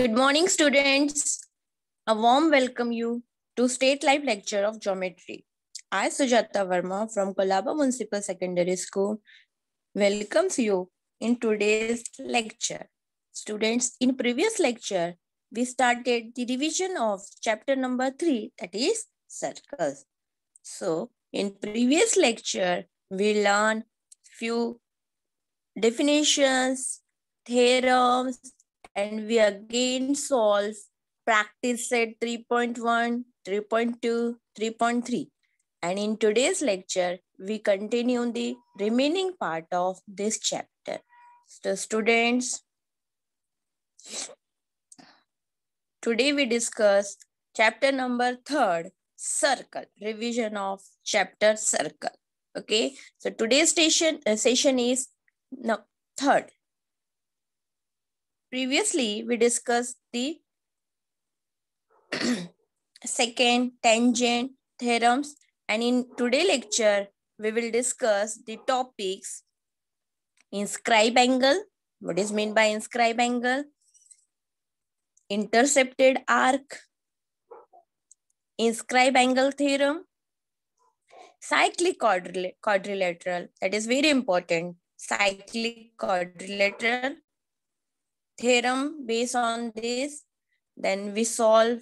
Good morning, students. A warm welcome you to State Life Lecture of Geometry. I, Sujata Verma from Kolaba Municipal Secondary School, welcomes you in today's lecture. Students, in previous lecture, we started the revision of chapter number 3, that is circles. So, in previous lecture, we learned few definitions, theorems and we again solve practice set 3.1, 3.2, 3.3. And in today's lecture, we continue the remaining part of this chapter. So students, today we discuss chapter number third, circle, revision of chapter circle. Okay, so today's station uh, session is no, third, Previously, we discussed the second tangent theorems and in today lecture, we will discuss the topics inscribe angle, what is meant by inscribe angle, intercepted arc, inscribe angle theorem, cyclic quadrilateral, that is very important, cyclic quadrilateral, theorem based on this. Then we solve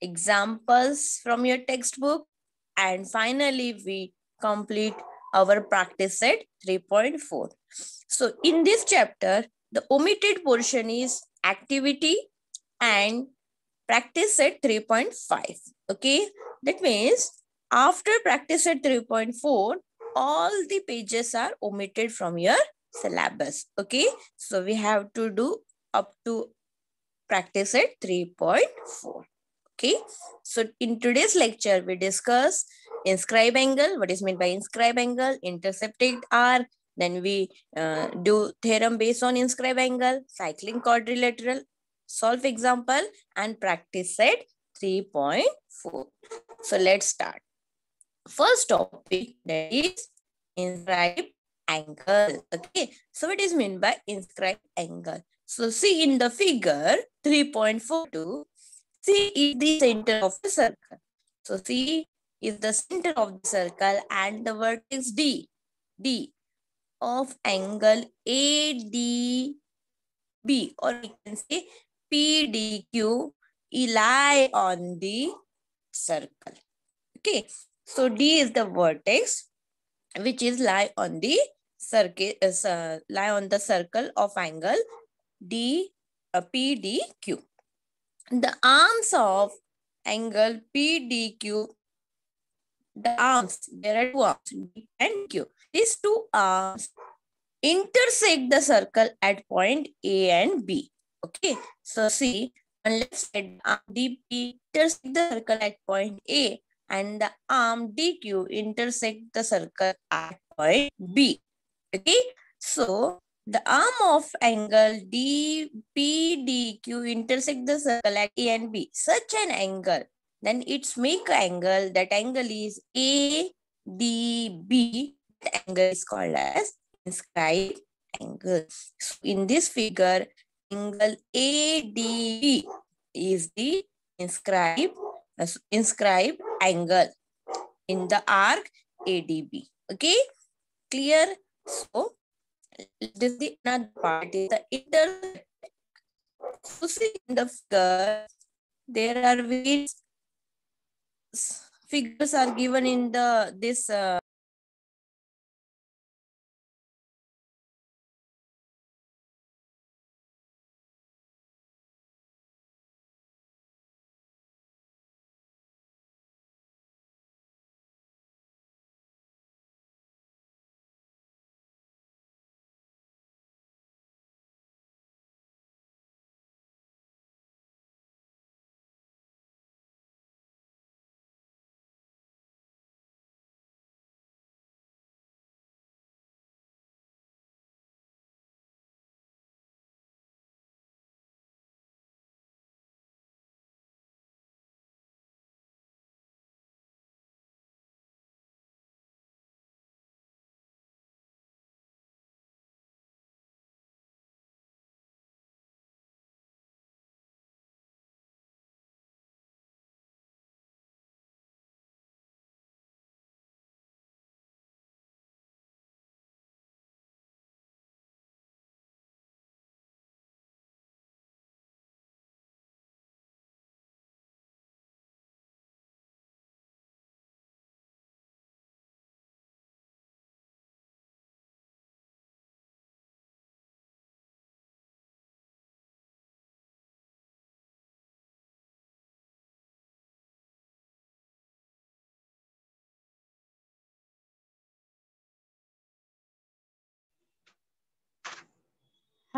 examples from your textbook. And finally, we complete our practice set 3.4. So in this chapter, the omitted portion is activity and practice set 3.5. Okay, that means after practice set 3.4, all the pages are omitted from your syllabus. Okay, so we have to do up to practice at 3.4. Okay, so in today's lecture, we discuss inscribe angle, what is meant by inscribe angle, intercepted arc, then we uh, do theorem based on inscribe angle, cycling quadrilateral, solve example and practice set 3.4. So let's start. First topic that is inscribe angle. Okay, so what is meant by inscribe angle? So see in the figure 3.42, C is the center of the circle. So C is the center of the circle and the vertex D, D of angle ADB or you can say PDQ lie on the circle. Okay, so D is the vertex which is lie on the circle, uh, lie on the circle of angle D, uh, PDQ. The arms of angle PDQ, the arms, there are two arms, D and Q. These two arms intersect the circle at point A and B. Okay, so see, on left side, arm DP intersect the circle at point A and the arm DQ intersect the circle at point B. Okay, so the arm of angle DPDQ intersect the circle at A and B. Such an angle, then its make angle, that angle is ADB. The angle is called as inscribed angle. So in this figure, angle ADB is the inscribed, inscribed angle in the arc ADB. Okay, clear? So it is the another part is the other, You see in the figure, there are various figures are given in the this uh,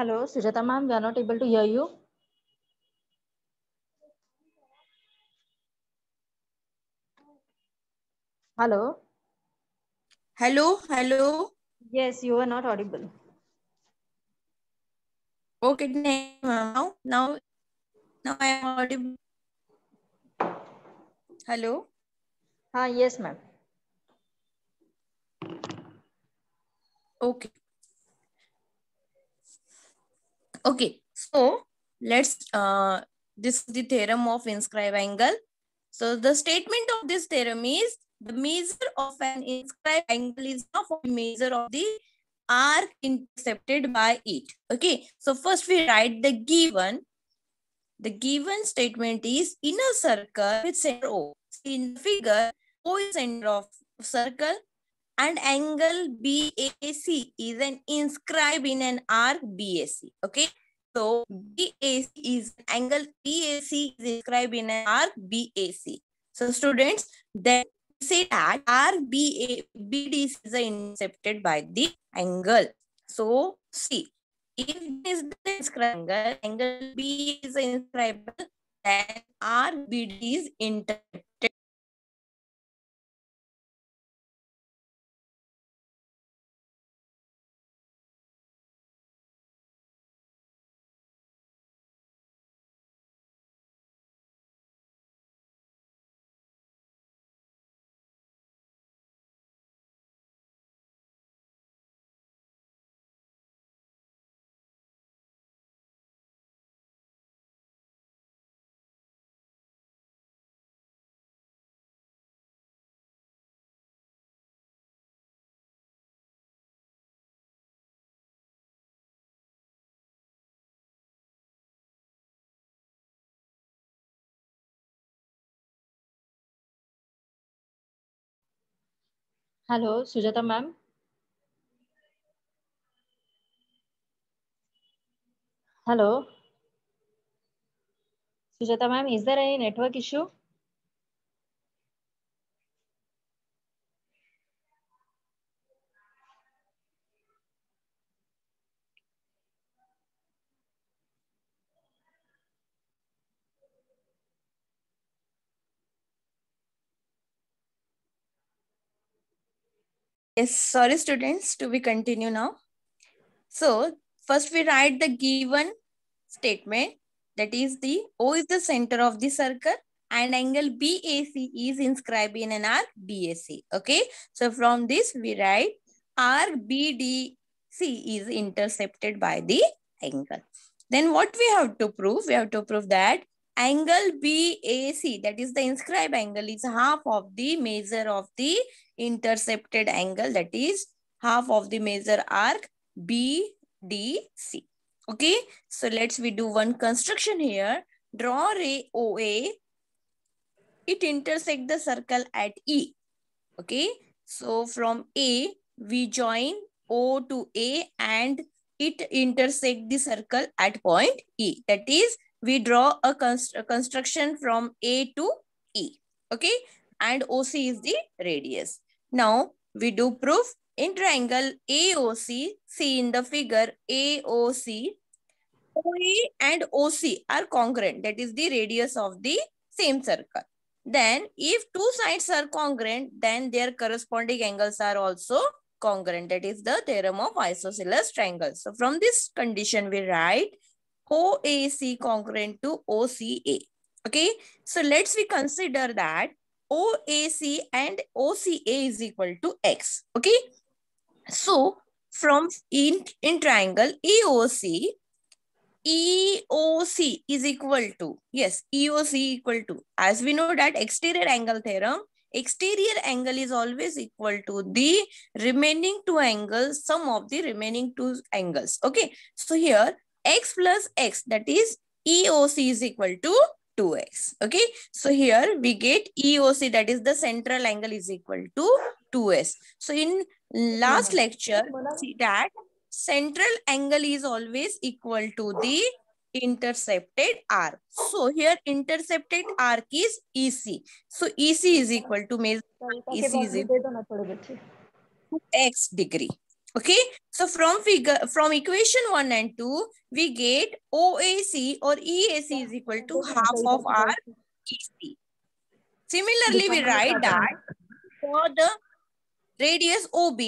Hello, Sujata ma'am, we are not able to hear you. Hello. Hello, hello. Yes, you are not audible. Okay, now, now, now I am audible. Hello. Ah, yes, ma'am. Okay. Okay, so let's, uh, this is the theorem of inscribed angle. So the statement of this theorem is the measure of an inscribed angle is of a measure of the arc intercepted by it. Okay, so first we write the given. The given statement is in a circle with center O. In the figure, O is center of circle and angle BAC is an inscribed in an arc BAC. Okay. So BAC is angle BAC is inscribed in an arc BAC. So students, then say that RBA BDC is intercepted by the angle. So see, if this is the angle, angle B is inscribed, then RBD is intercepted. Hello Sujata ma'am hello Sujata ma'am is there any network issue Yes, sorry students, do we continue now? So first we write the given statement that is the O is the center of the circle and angle BAC is inscribed in an arc BAC. Okay, so from this we write arc BDC is intercepted by the angle. Then what we have to prove? We have to prove that angle BAC, that is the inscribed angle, is half of the measure of the intercepted angle, that is half of the measure arc BDC. Okay, so let's we do one construction here. Draw ray OA. It intersect the circle at E. Okay, so from A, we join O to A and it intersect the circle at point E. That is we draw a, const a construction from A to E. Okay. And OC is the radius. Now we do proof in triangle AOC, see in the figure AOC, OA and OC are congruent. That is the radius of the same circle. Then if two sides are congruent, then their corresponding angles are also congruent. That is the theorem of isosceles triangle. So from this condition, we write OAC congruent to OCA. Okay, so let's we consider that OAC and OCA is equal to X. Okay, so from in, in triangle EOC, EOC is equal to, yes, EOC equal to, as we know that exterior angle theorem, exterior angle is always equal to the remaining two angles, sum of the remaining two angles. Okay, so here x plus x that is EOC is equal to 2x. Okay. So here we get EOC that is the central angle is equal to 2s. So in last hmm. lecture see that central angle is always equal to the intercepted arc. So here intercepted arc is EC. So EC is equal to EC is equal to x degree. Okay, so from figure from equation one and two, we get OAC or EAC is equal to half of our EC. Similarly, we write that for the radius OB,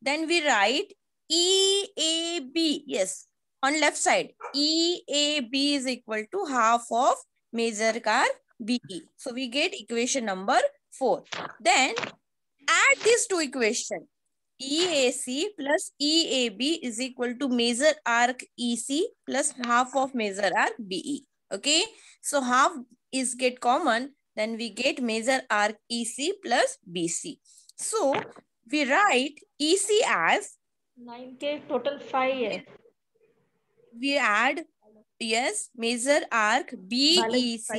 then we write EAB. Yes, on left side, EAB is equal to half of major car BE. So we get equation number four. Then add these two equations EAC plus EAB is equal to major arc EC plus half of major arc BE. Okay, so half is get common, then we get major arc EC plus BC. So we write EC as 9K total 5. We add, yes, major arc BEC.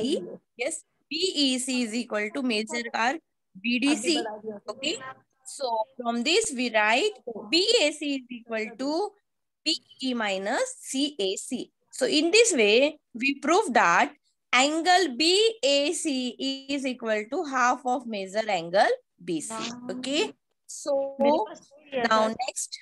Yes, BEC is equal to major arc BDC. Okay, so from this we write BAC is equal to BE minus CAC. So in this way, we prove that angle BAC is equal to half of measure angle BC. Okay. So now next,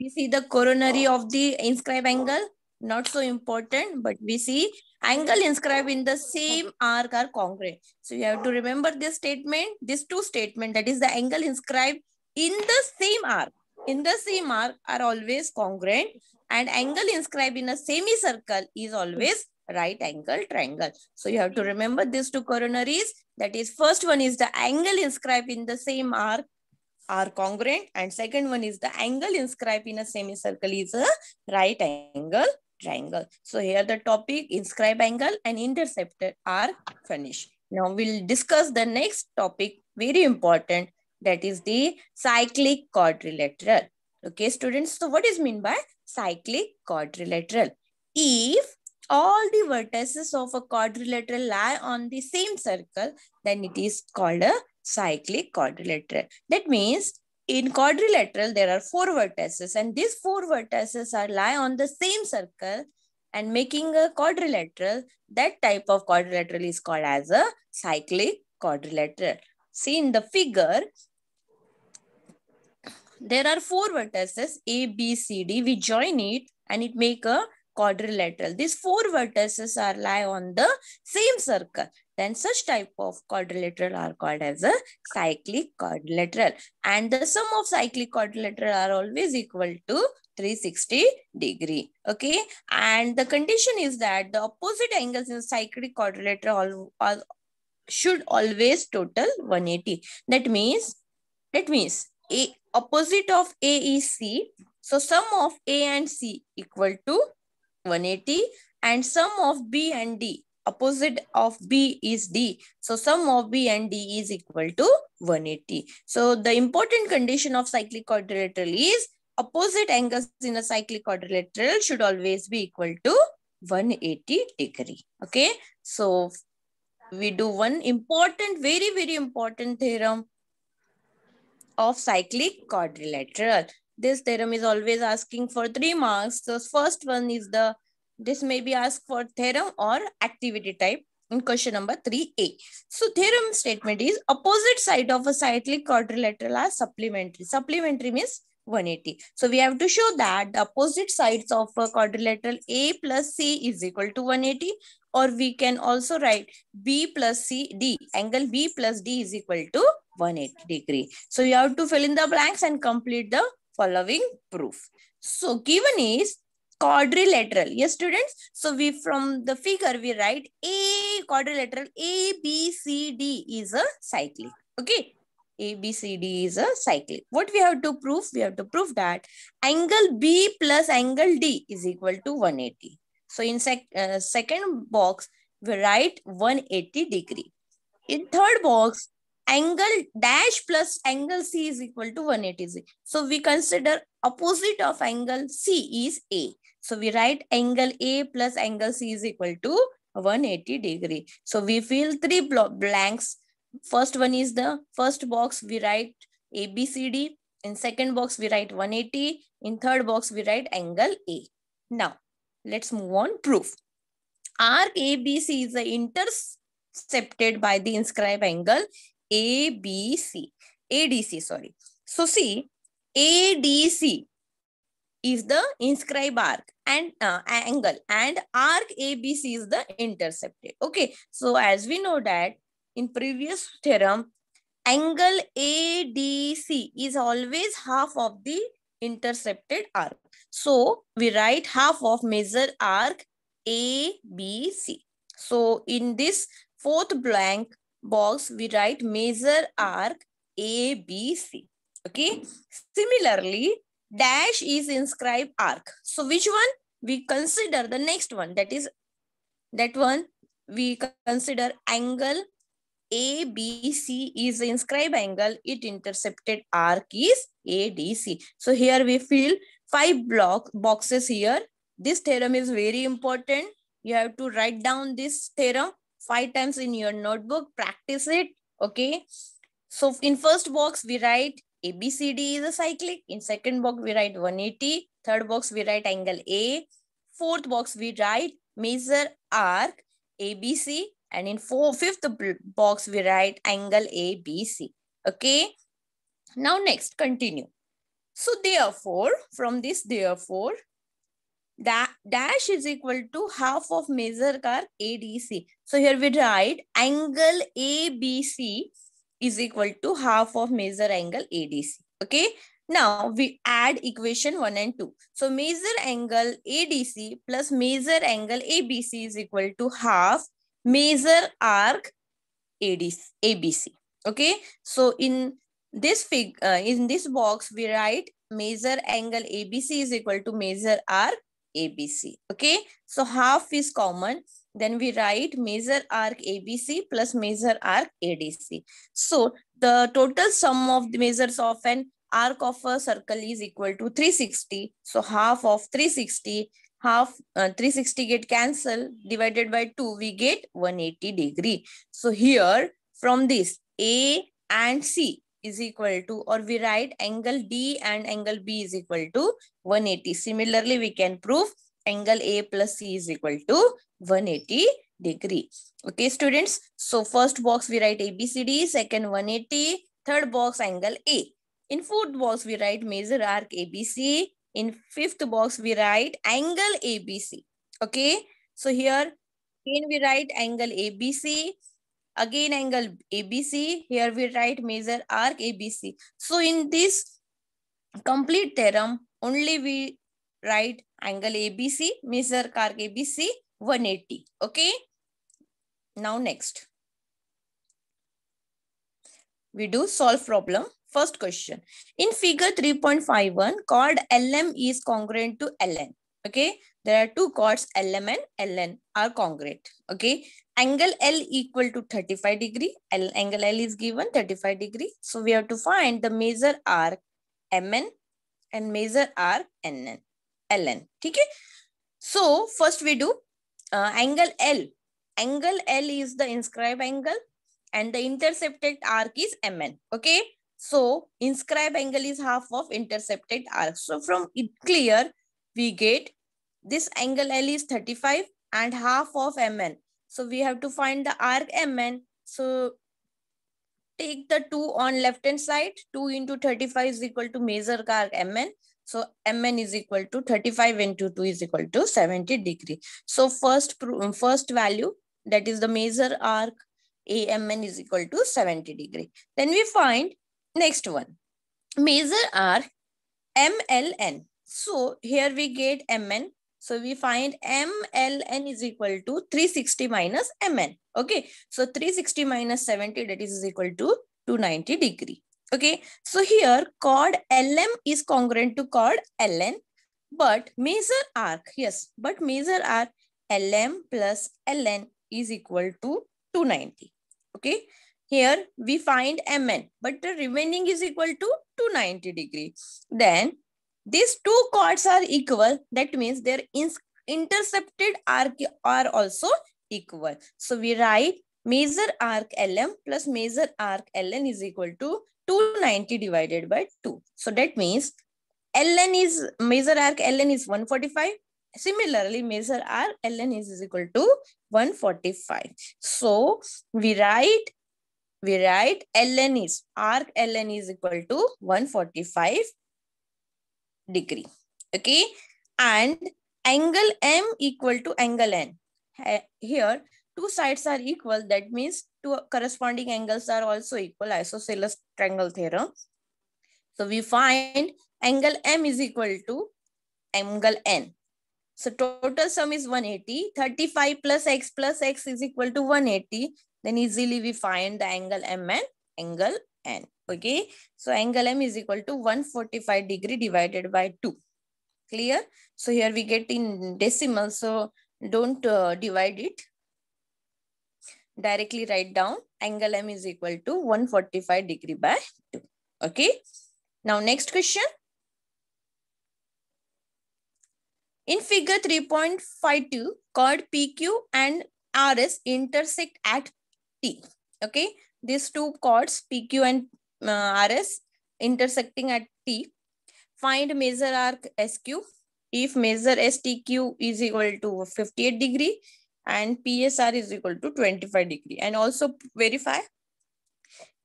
we see the coronary of the inscribed angle. Not so important, but we see angle inscribed in the same arc are congruent. So you have to remember this statement, this two statement that is the angle inscribed in the same arc. In the same arc are always congruent and angle inscribed in a semicircle is always right angle triangle. So you have to remember these two coronaries. That is first one is the angle inscribed in the same arc are congruent and second one is the angle inscribed in a semicircle is a right angle triangle. So here the topic inscribed angle and intercepted are finished. Now we'll discuss the next topic, very important, that is the cyclic quadrilateral. Okay, students, so what is mean by cyclic quadrilateral? If all the vertices of a quadrilateral lie on the same circle, then it is called a cyclic quadrilateral. That means in quadrilateral, there are four vertices, and these four vertices are lie on the same circle and making a quadrilateral. That type of quadrilateral is called as a cyclic quadrilateral. See in the figure, there are four vertices A, B, C, D. We join it and it make a quadrilateral. These four vertices are lie on the same circle then such type of quadrilateral are called as a cyclic quadrilateral. And the sum of cyclic quadrilateral are always equal to 360 degree. Okay. And the condition is that the opposite angles in cyclic quadrilateral all should always total 180. That means, that means a opposite of A is C. So sum of A and C equal to 180 and sum of B and D opposite of B is D. So sum of B and D is equal to 180. So the important condition of cyclic quadrilateral is opposite angles in a cyclic quadrilateral should always be equal to 180 degree. Okay. So we do one important, very, very important theorem of cyclic quadrilateral. This theorem is always asking for three marks. The first one is the this may be asked for theorem or activity type in question number 3a. So theorem statement is opposite side of a cyclic quadrilateral are supplementary. Supplementary means 180. So we have to show that the opposite sides of a quadrilateral A plus C is equal to 180 or we can also write B plus C, D. Angle B plus D is equal to 180 degree. So you have to fill in the blanks and complete the following proof. So given is quadrilateral yes students so we from the figure we write a quadrilateral a b c d is a cyclic okay a b c d is a cyclic what we have to prove we have to prove that angle b plus angle d is equal to 180 so in sec uh, second box we write 180 degree in third box angle dash plus angle c is equal to 180 so we consider opposite of angle c is a so we write angle A plus angle C is equal to 180 degree. So we fill three blanks. First one is the first box we write ABCD. In second box we write 180. In third box we write angle A. Now let's move on proof. Arc ABC is the intercepted by the inscribed angle ABC. ADC sorry. So see ADC is the inscribed arc and uh, angle and arc ABC is the intercepted. Okay, so as we know that in previous theorem, angle ADC is always half of the intercepted arc. So we write half of measure arc ABC. So in this fourth blank box, we write measure arc ABC. Okay, similarly, dash is inscribed arc. So which one? We consider the next one. That is, that one we consider angle ABC is inscribe inscribed angle. It intercepted arc is ADC. So here we fill five block boxes here. This theorem is very important. You have to write down this theorem five times in your notebook. Practice it. Okay. So in first box, we write ABCD is a cyclic. In second box, we write 180. Third box, we write angle A. Fourth box, we write measure arc ABC. And in four, fifth box, we write angle ABC. Okay. Now next, continue. So therefore, from this therefore, that dash is equal to half of measure arc ADC. So here we write angle ABC is equal to half of major angle ADC. Okay. Now we add equation 1 and 2. So major angle ADC plus major angle ABC is equal to half major arc ADC, ABC. Okay. So in this fig, uh, in this box, we write major angle ABC is equal to major arc ABC. Okay. So half is common. Then we write major arc ABC plus major arc ADC. So the total sum of the measures of an arc of a circle is equal to 360. So half of 360, half uh, 360 get cancelled divided by 2, we get 180 degree. So here from this A and C is equal to or we write angle D and angle B is equal to 180. Similarly, we can prove angle A plus C is equal to 180 degree. Okay, students. So first box we write ABCD, second 180, third box angle A. In fourth box we write major arc ABC. In fifth box we write angle ABC. Okay, so here again we write angle ABC. Again angle ABC. Here we write major arc ABC. So in this complete theorem only we write angle ABC, measure arc ABC 180. Okay. Now next. We do solve problem. First question. In figure 3.51, chord LM is congruent to LN. Okay. There are two chords LM and LN are congruent. Okay. Angle L equal to 35 degree. L, angle L is given 35 degree. So we have to find the measure arc MN and measure arc NN. L N ठीक है so first uh, angle L. Angle L angle L is the and the intercepted arc is mn okay so inscribed angle is half of intercepted arc so from it clear we get this angle l is 35 and half of mn so we have to find the arc mn so take the 2 on left hand side 2 into 35 is equal to measure arc mn so Mn is equal to 35 into 2 is equal to 70 degree. So first, um, first value that is the major arc AMN is equal to 70 degree. Then we find next one. Major arc MLN. So here we get Mn. So we find MLN is equal to 360 minus Mn. Okay. So 360 minus 70 that is equal to 290 degree. Okay, so here chord LM is congruent to chord LN, but major arc, yes, but major arc LM plus LN is equal to 290. Okay, here we find MN, but the remaining is equal to 290 degree. Then these two chords are equal. That means their intercepted arc are also equal. So we write major arc LM plus major arc LN is equal to 290 divided by 2. So that means ln is, measure arc ln is 145. Similarly, measure r ln is, is equal to 145. So we write, we write ln is, arc ln is equal to 145 degree. Okay. And angle m equal to angle n. Here, two sides are equal, that means two corresponding angles are also equal, isosceles triangle theorem. So we find angle M is equal to angle N. So total sum is 180, 35 plus X plus X is equal to 180. Then easily we find the angle M and angle N. Okay, so angle M is equal to 145 degree divided by 2. Clear? So here we get in decimal, so don't uh, divide it directly write down angle M is equal to 145 degree by 2. Okay. Now next question. In figure 3.52, chord PQ and RS intersect at T. Okay. These two chords PQ and uh, RS intersecting at T. Find measure arc SQ. If measure STQ is equal to 58 degree, and PSR is equal to 25 degree. And also verify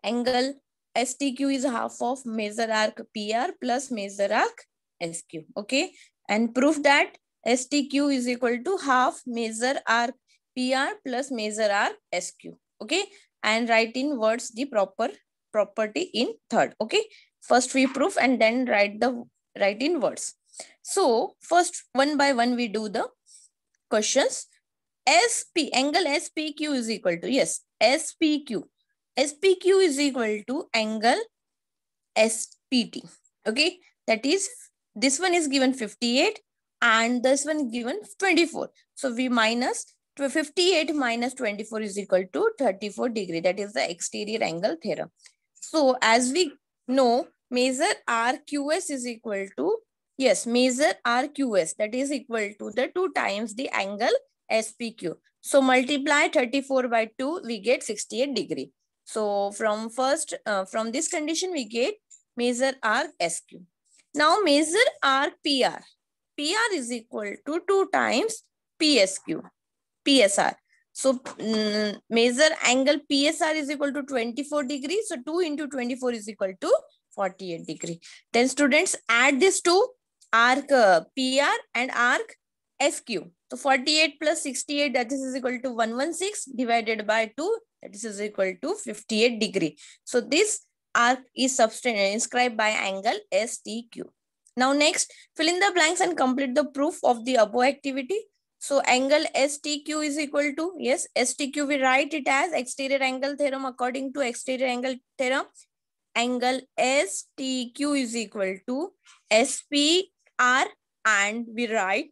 angle STQ is half of measure arc PR plus measure arc SQ. Okay. And prove that STQ is equal to half measure arc PR plus measure arc SQ. Okay. And write in words the proper property in third. Okay. First we prove and then write the write in words. So first one by one we do the questions. SP, angle SPQ is equal to, yes, SPQ. SPQ is equal to angle SPT. Okay, that is, this one is given 58 and this one given 24. So we minus 58 minus 24 is equal to 34 degree. That is the exterior angle theorem. So as we know, measure RQS is equal to, yes, measure RQS that is equal to the two times the angle SPQ. So multiply 34 by 2, we get 68 degree. So from first, uh, from this condition, we get measure arc SQ. Now measure arc PR. PR is equal to 2 times PSQ, PSR. So mm, measure angle PSR is equal to 24 degree. So 2 into 24 is equal to 48 degree. Then students add this to arc uh, PR and arc SQ. So 48 plus 68 that is equal to 116 divided by 2 that is equal to 58 degree. So this arc is uh, inscribed by angle STQ. Now next fill in the blanks and complete the proof of the above activity. So angle STQ is equal to, yes, STQ we write it as exterior angle theorem according to exterior angle theorem. Angle STQ is equal to SPR and we write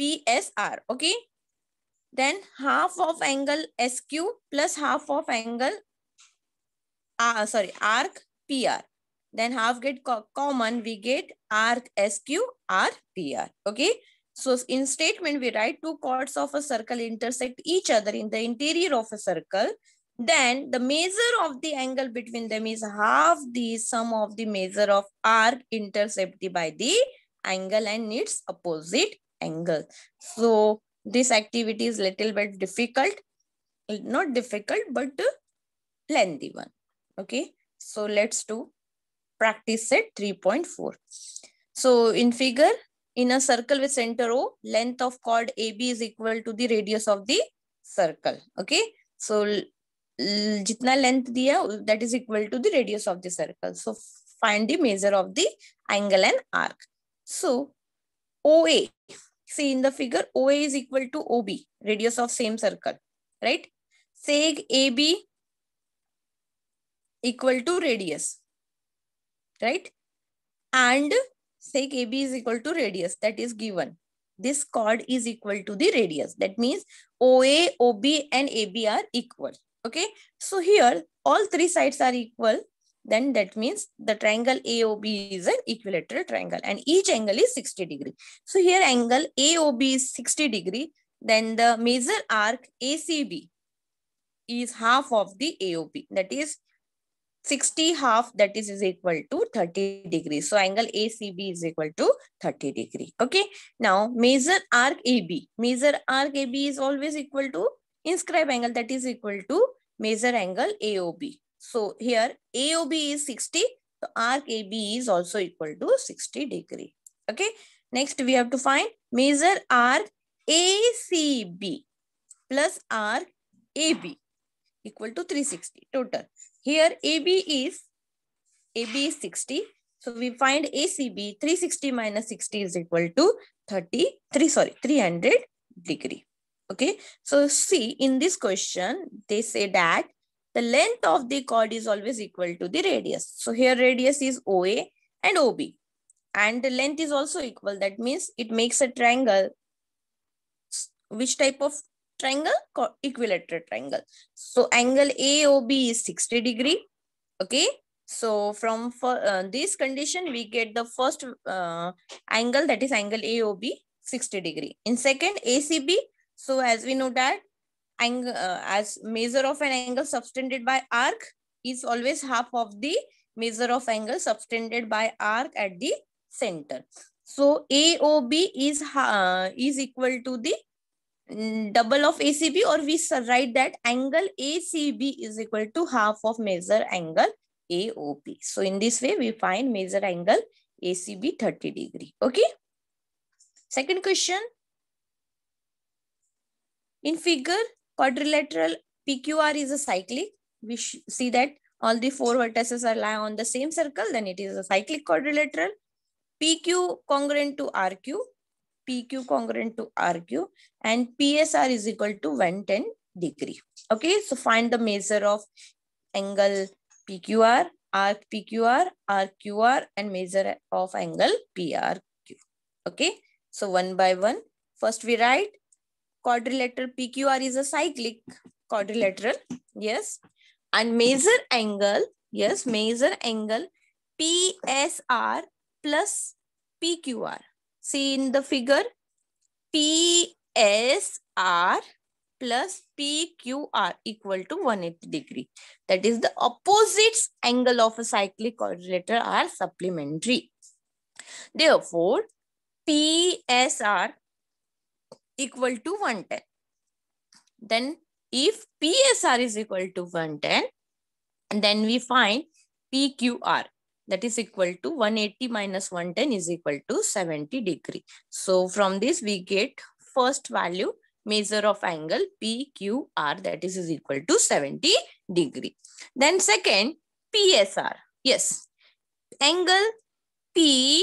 PSR. Okay. Then half of angle SQ plus half of angle, uh, sorry, arc PR. Then half get co common, we get arc SQ, PR, Okay. So in statement, we write two chords of a circle intersect each other in the interior of a circle. Then the measure of the angle between them is half the sum of the measure of arc intercepted by the angle and its opposite angle. So this activity is little bit difficult, not difficult, but lengthy one. Okay, so let's do practice set 3.4. So in figure, in a circle with center O, length of chord AB is equal to the radius of the circle. Okay, so jitna length diya, that is equal to the radius of the circle. So find the measure of the angle and arc. So OA See in the figure, OA is equal to OB, radius of same circle, right? Seg AB equal to radius, right? And seg AB is equal to radius that is given. This chord is equal to the radius. That means OA, OB and AB are equal. Okay. So here all three sides are equal then that means the triangle AOB is an equilateral triangle and each angle is 60 degree. So here angle AOB is 60 degree, then the major arc ACB is half of the AOB. That is 60 half that is, is equal to 30 degree. So angle ACB is equal to 30 degree. Okay. Now major arc AB. Major arc AB is always equal to inscribe angle that is equal to major angle AOB. So here AOB is 60. So arc AB is also equal to 60 degree. Okay. Next we have to find measure arc ACB plus arc AB equal to 360 total. Here AB is AB is 60. So we find ACB 360 minus 60 is equal to 33 sorry 300 degree. Okay. So see in this question they say that the length of the chord is always equal to the radius. So here radius is OA and OB. And the length is also equal. That means it makes a triangle. Which type of triangle? Equilateral triangle. So angle AOB is 60 degree. Okay. So from for, uh, this condition, we get the first uh, angle that is angle AOB 60 degree. In second, ACB. So as we know that angle uh, as measure of an angle subtended by arc is always half of the measure of angle subtended by arc at the center. So AOB is uh, is equal to the mm, double of ACB or we write that angle ACB is equal to half of measure angle AOB. So in this way we find measure angle ACB 30 degree. Okay. Second question. In figure, Quadrilateral PQR is a cyclic. We see that all the four vertices are lie on the same circle, then it is a cyclic quadrilateral. PQ congruent to RQ, PQ congruent to RQ, and PSR is equal to 110 degree. Okay, so find the measure of angle PQR, arc PQR, RQR, and measure of angle PRQ. Okay, so one by one. First we write quadrilateral PQR is a cyclic quadrilateral. Yes. And major angle, yes, major angle PSR plus PQR. See in the figure, PSR plus PQR equal to 180 degree. That is the opposites angle of a cyclic quadrilateral are supplementary. Therefore, PSR equal to 110. Then if PSR is equal to 110, then we find PQR that is equal to 180 minus 110 is equal to 70 degree. So from this we get first value measure of angle PQR that is, is equal to 70 degree. Then second PSR. Yes, angle PSR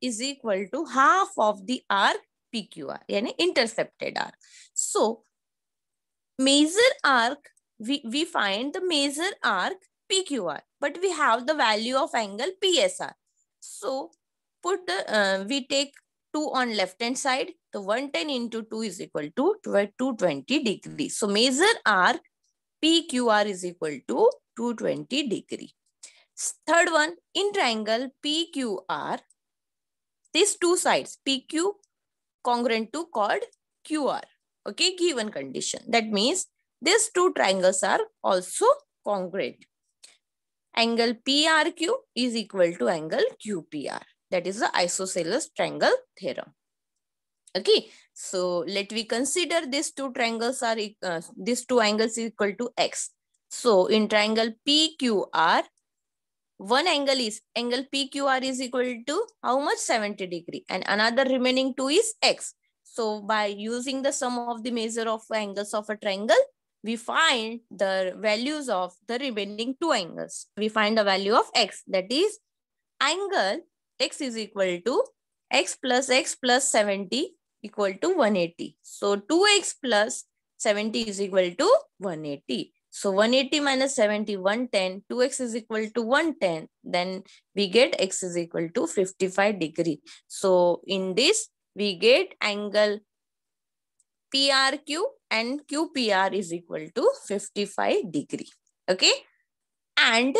is equal to half of the arc PQR yani intercepted arc. So major arc, we, we find the major arc PQR, but we have the value of angle PSR. So put the, uh, we take 2 on left hand side, the 110 into 2 is equal to 220 degree. So major arc PQR is equal to 220 degree. Third one, in triangle PQR, these two sides, PQ congruent to called QR. Okay, given condition. That means these two triangles are also congruent. Angle PRQ is equal to angle QPR. That is the isosceles triangle theorem. Okay, so let we consider these two triangles are, uh, these two angles equal to X. So in triangle PQR, one angle is angle PQR is equal to how much 70 degree and another remaining two is X. So by using the sum of the measure of angles of a triangle, we find the values of the remaining two angles. We find the value of X that is angle X is equal to X plus X plus 70 equal to 180. So 2X plus 70 is equal to 180. So 180 minus 70, 110, 2x is equal to 110. Then we get x is equal to 55 degree. So in this, we get angle PRQ and QPR is equal to 55 degree. Okay. And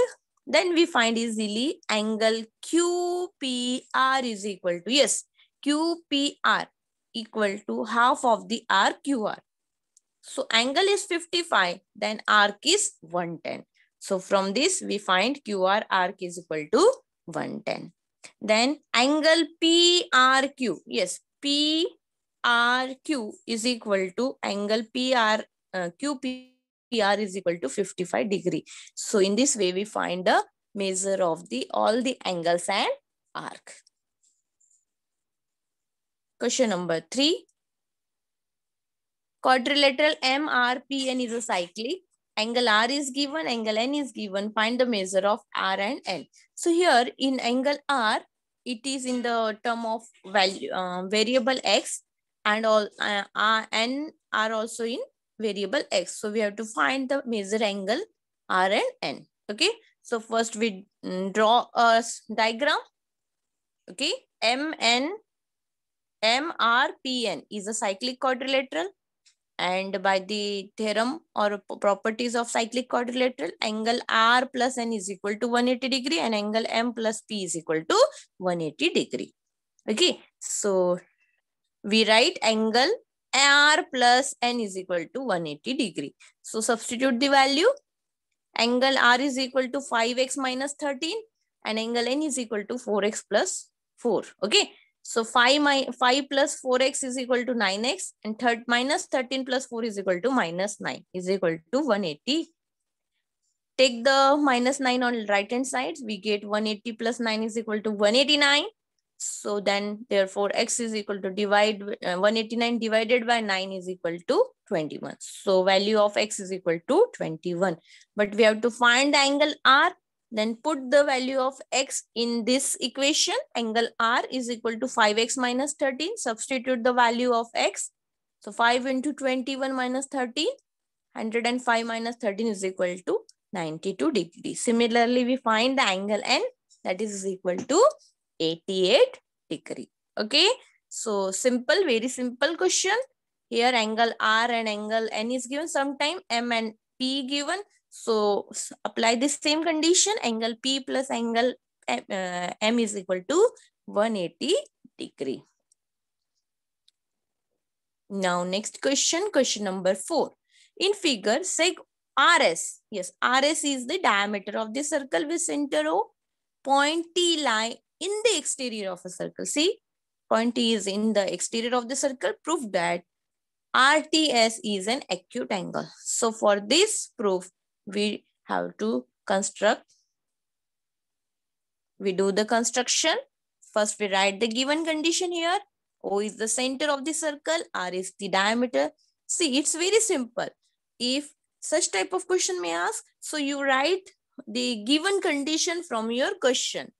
then we find easily angle QPR is equal to, yes, QPR equal to half of the RQR. So angle is 55, then arc is 110. So from this, we find QR arc is equal to 110. Then angle PRQ, yes, PRQ is equal to angle PR, uh, QPR is equal to 55 degree. So in this way, we find the measure of the all the angles and arc. Question number three. Quadrilateral MRPN is a cyclic. Angle R is given, angle N is given. Find the measure of R and N. So here in angle R, it is in the term of value uh, variable X and all uh, R, N are also in variable X. So we have to find the measure angle R and N. Okay. So first we mm, draw a diagram. Okay. M, N, M, R, P, N is a cyclic quadrilateral and by the theorem or properties of cyclic quadrilateral angle r plus n is equal to 180 degree and angle m plus p is equal to 180 degree okay so we write angle r plus n is equal to 180 degree so substitute the value angle r is equal to 5x minus 13 and angle n is equal to 4x plus 4 okay so 5, my, 5 plus 4x is equal to 9x and third minus 13 plus 4 is equal to minus 9 is equal to 180. Take the minus 9 on right hand side. We get 180 plus 9 is equal to 189. So then therefore x is equal to divide uh, 189 divided by 9 is equal to 21. So value of x is equal to 21. But we have to find the angle r then put the value of x in this equation. Angle R is equal to 5x minus 13. Substitute the value of x. So 5 into 21 minus 13. 105 minus 13 is equal to 92 degree. Similarly, we find the angle N that is equal to 88 degree. Okay. So simple, very simple question. Here angle R and angle N is given. Sometime M and P given. So apply the same condition, angle P plus angle M, uh, M is equal to 180 degree. Now next question, question number four. In figure, seg RS, yes, RS is the diameter of the circle with center O, point T lie in the exterior of a circle. See, point T is in the exterior of the circle. Prove that RTS is an acute angle. So for this proof, we have to construct. We do the construction. First, we write the given condition here. O is the center of the circle. R is the diameter. See, it's very simple. If such type of question may ask, so you write the given condition from your question.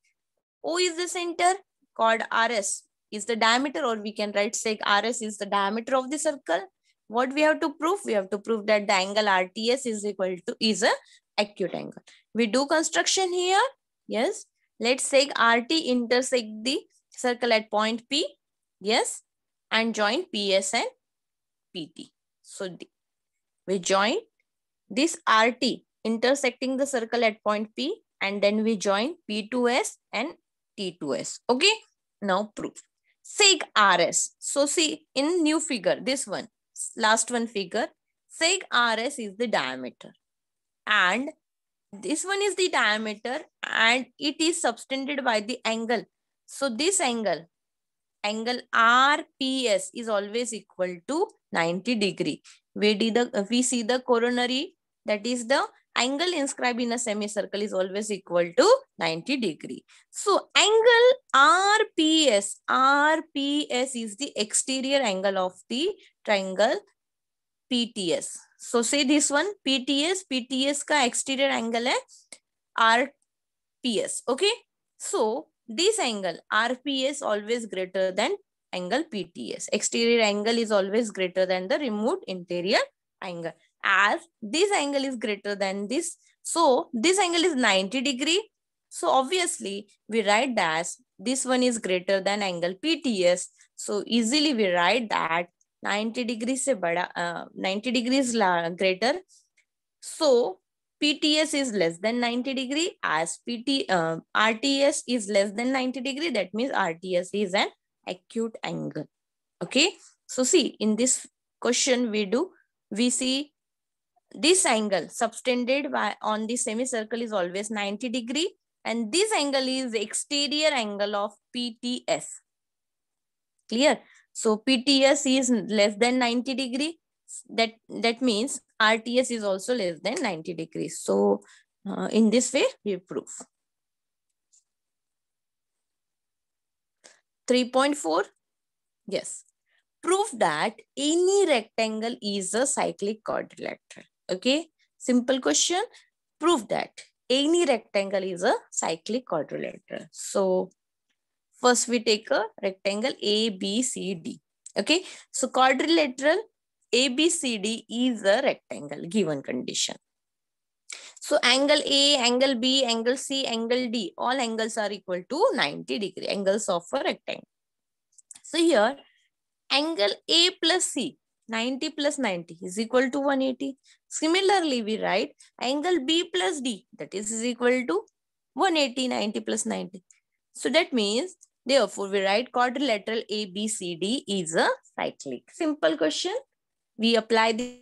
O is the center called RS is the diameter or we can write say RS is the diameter of the circle what we have to prove we have to prove that the angle rts is equal to is a acute angle we do construction here yes let's say rt intersect the circle at point p yes and join ps and pt so the, we join this rt intersecting the circle at point p and then we join p2s and t2s okay now proof sig rs so see in new figure this one last one figure, sig RS is the diameter. And this one is the diameter and it is subtended by the angle. So this angle, angle RPS is always equal to 90 degree. We, did the, we see the coronary, that is the angle inscribed in a semicircle is always equal to 90 degree. So angle RPS, RPS is the exterior angle of the triangle PTS. So say this one PTS, PTS का exterior angle है RPS. Okay. So this angle RPS always greater than angle PTS. Exterior angle is always greater than the removed interior angle. As this angle is greater than this, so this angle is 90 degree. So obviously we write that this one is greater than angle PTS. So easily we write that 90 degrees. से बड़ा pts is less than 90 degree as pt uh, rts is less than 90 degree that means rts is an acute angle okay so see in this question we do we see this angle subtended by on the semicircle is always 90 degree and this angle is exterior angle of pts clear so PTS is less than 90 degree. That, that means RTS is also less than 90 degrees. So uh, in this way, we prove. 3.4, yes. Prove that any rectangle is a cyclic quadrilateral. Okay, simple question. Prove that any rectangle is a cyclic quadrilateral. So First, we take a rectangle ABCD. Okay, so quadrilateral ABCD is a rectangle given condition. So angle A, angle B, angle C, angle D, all angles are equal to 90 degree, angles of a rectangle. So here, angle A plus C, 90 plus 90 is equal to 180. Similarly, we write angle B plus D, that is, is equal to 180, 90 plus 90. So that means Therefore, we write quadrilateral ABCD is a cyclic. Simple question. We apply the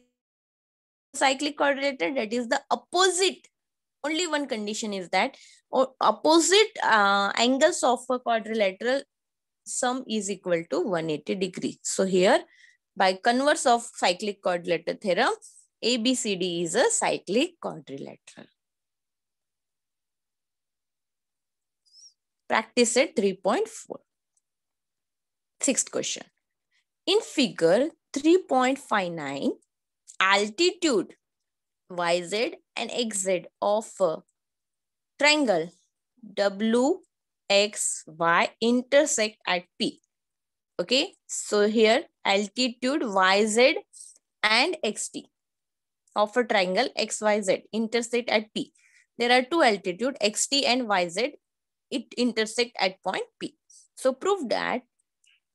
cyclic quadrilateral that is the opposite. Only one condition is that opposite uh, angles of a quadrilateral sum is equal to 180 degree. So here by converse of cyclic quadrilateral theorem, ABCD is a cyclic quadrilateral. Practice at 3.4. Sixth question. In figure 3.59, altitude YZ and XZ of uh, triangle WXY intersect at P. Okay, so here altitude YZ and XT of a triangle XYZ intersect at P. There are two altitude XT and YZ it intersect at point P. So prove that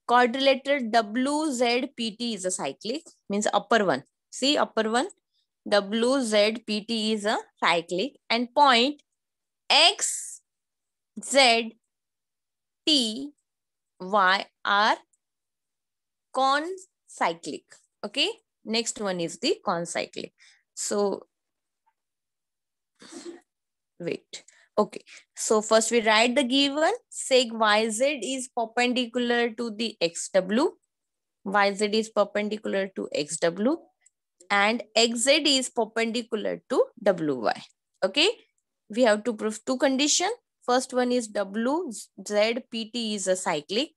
quadrilateral WZPT is a cyclic, means upper one. See upper one, WZPT is a cyclic and point X, Z, T, Y are concyclic. Okay, next one is the concyclic. So, wait. Okay, so first we write the given seg yz is perpendicular to the xw, yz is perpendicular to xw and xz is perpendicular to wy. Okay, we have to prove two condition. First one is w z p t is a cyclic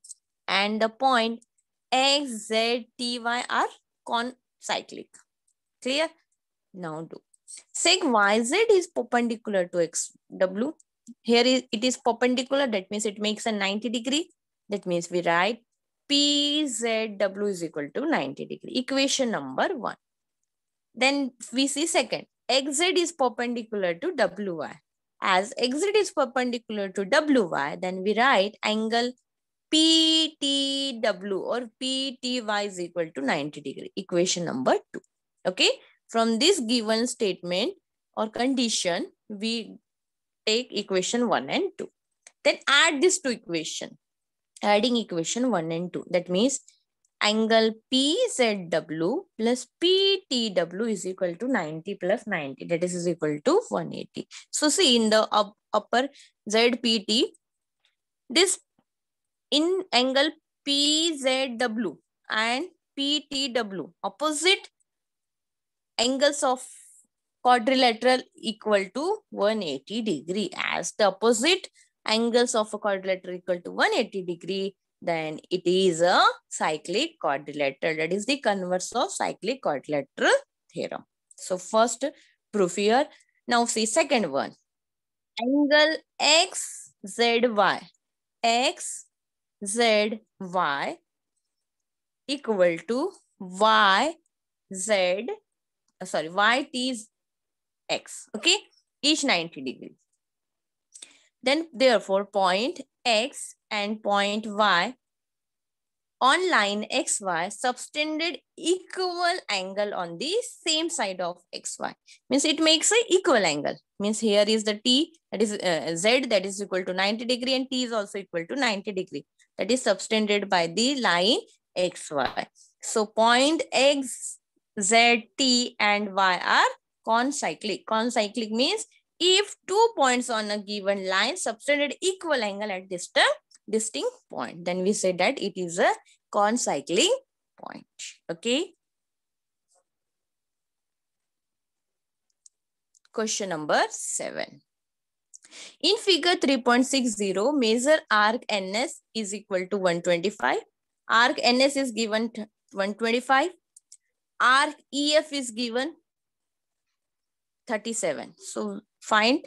and the point x, z, t, y are concyclic. Clear? Now do. Seg yz is perpendicular to xw here is, it is perpendicular. That means it makes a 90 degree. That means we write PZW is equal to 90 degree. Equation number one. Then we see second. XZ is perpendicular to WY. As XZ is perpendicular to WY, then we write angle PTW or PTY is equal to 90 degree. Equation number two. Okay. From this given statement or condition, we take equation 1 and 2. Then add this to equation. Adding equation 1 and 2. That means angle PZW plus PTW is equal to 90 plus 90. That is, equal to 180. So see in the up, upper ZPT, this in angle PZW and PTW, opposite angles of quadrilateral equal to 180 degree as the opposite angles of a quadrilateral equal to 180 degree then it is a cyclic quadrilateral that is the converse of cyclic quadrilateral theorem so first proof here now see second one angle x z y x z y equal to y z sorry y t x, okay? Each 90 degree. Then therefore point x and point y on line xy subtended equal angle on the same side of xy. Means it makes a equal angle. Means here is the t that is uh, z that is equal to 90 degree and t is also equal to 90 degree. That is subtended by the line xy. So point x, z, t and y are concyclic. Concyclic means if two points on a given line subtended equal angle at distant, distinct point, then we say that it is a concyclic point. Okay. Question number seven. In figure 3.60, measure arc NS is equal to 125. Arc NS is given 125. Arc EF is given 37. So find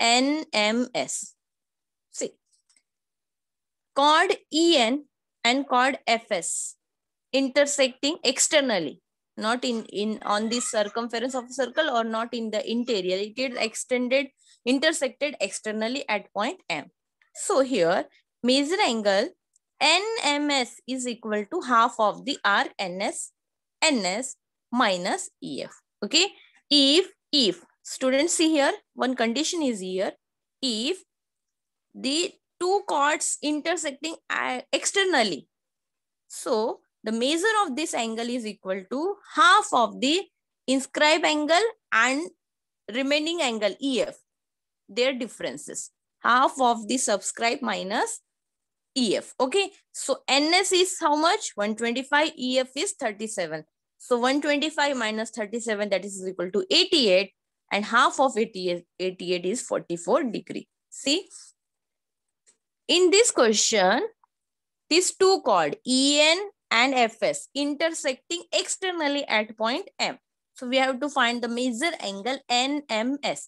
NMS. See, chord EN and chord FS intersecting externally, not in, in on the circumference of a circle or not in the interior. It is extended, intersected externally at point M. So here, major angle NMS is equal to half of the arc NS, NS minus EF. Okay. If if students see here one condition is here if the two chords intersecting uh, externally so the measure of this angle is equal to half of the inscribed angle and remaining angle ef their differences half of the subscribe minus ef okay so ns is how much 125 ef is 37 so 125 minus 37, that is equal to 88 and half of 88, 88 is 44 degree. See, in this question, these two called EN and FS intersecting externally at point M. So we have to find the major angle NMS.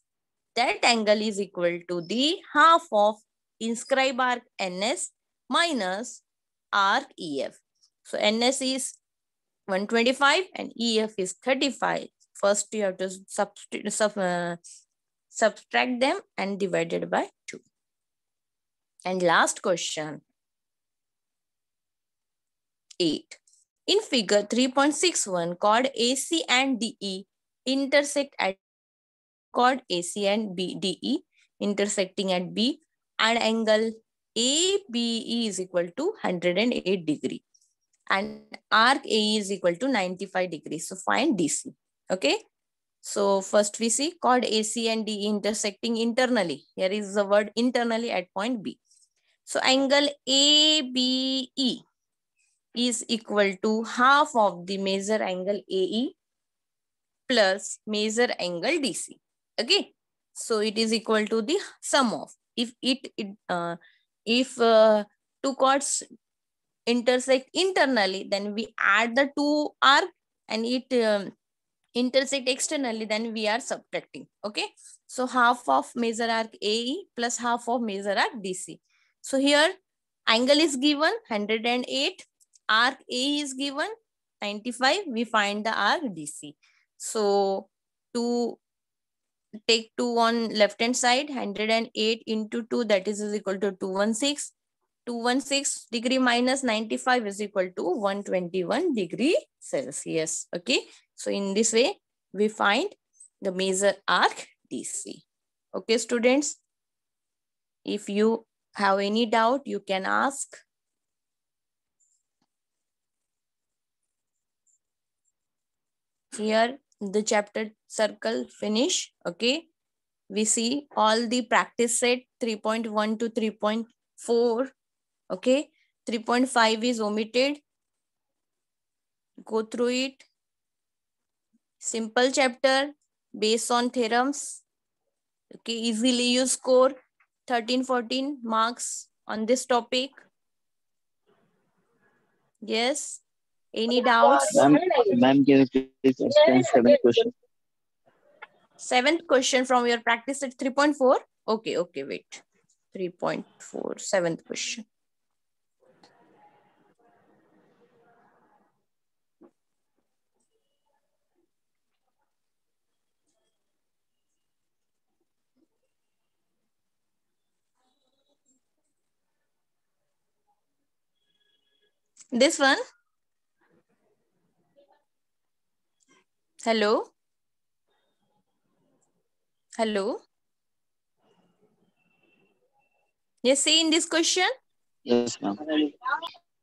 That angle is equal to the half of inscribe arc NS minus arc EF. So NS is 125 and EF is 35. First, you have to sub, uh, subtract them and divided by 2. And last question. 8. In figure 3.61, chord AC and DE intersect at chord AC and BDE intersecting at B and angle ABE is equal to 108 degree and arc AE is equal to 95 degrees. So find DC. Okay. So first we see chord AC and D intersecting internally. Here is the word internally at point B. So angle ABE is equal to half of the major angle AE plus major angle DC. Okay. So it is equal to the sum of if it, it uh, if uh, two chords intersect internally then we add the two arc and it um, intersect externally then we are subtracting okay so half of major arc ae plus half of major arc dc so here angle is given 108 arc ae is given 95 we find the arc dc so to take 2 on left hand side 108 into 2 that is, is equal to 216 216 degree minus 95 is equal to 121 degree Celsius. Okay. So in this way, we find the major arc DC. Okay, students. If you have any doubt, you can ask. Here, the chapter circle finish. Okay. We see all the practice set 3.1 to 3.4 Okay. 3.5 is omitted. Go through it. Simple chapter based on theorems. Okay. Easily you score 13, 14 marks on this topic. Yes. Any doubts? Ma'am, can please question? Seventh question from your practice at 3.4? Okay, okay, wait. 3.4, seventh question. This one? Hello? Hello? ये see in this question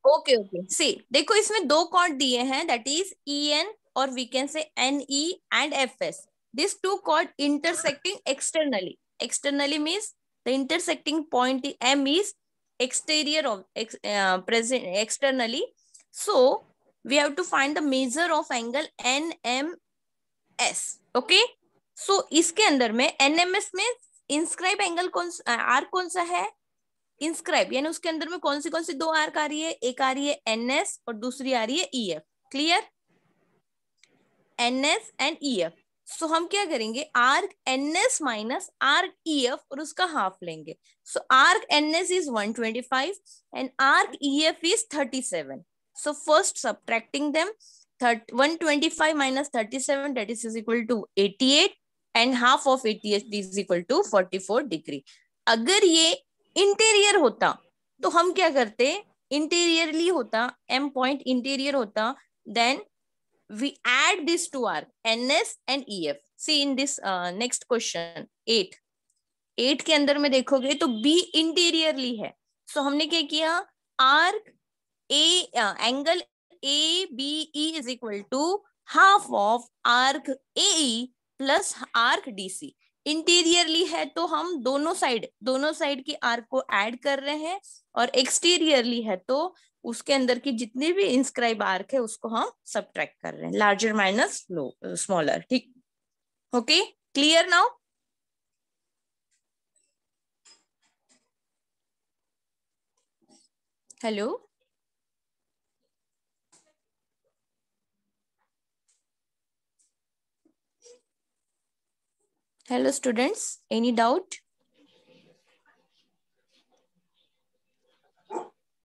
okay okay see देखो इसमें दो chord दिए हैं that is E N और we can say N E and F S this two chord intersecting externally externally means the intersecting point M is exterior of ex, uh, present externally so we have to find the measure of angle nms okay so iske andar mein nms में inscribe angle कौन r कौन sa hai inscribe yani uske andar mein कौन si कौन si do r aa rahi hai ek aa rahi hai ns aur dusri aa rahi hai ef clear ns and ef so so, हम क्या करेंगे arc N S minus arc E F और उसका half लेंगे so arc N S is one twenty five and arc E F is thirty seven so first subtracting them that is is equal to eighty eight and half of eighty eight is equal to forty four degree अगर ये interior होता तो हम क्या करते interiorly होता M point interior होता then we add this to our NS and EF. See in this uh, next question, eight eight के अंदर में देखोगे तो बी इंटीरियरली है सो so, हमने क्या किया arc A angle A B E is equal to half of arc A plus arc D C interiorly है तो हम दोनों साइड दोनों साइड की आर्क को ऐड कर रहे हैं और एक्सटीरियरली है तो उसके अंदर की जितनी भी इंस्क्राइब आर्क है उसको हम सब कर रहे हैं लार्जर माइनस लो स्मॉलर ठीक okay clear now hello Hello students, any doubt?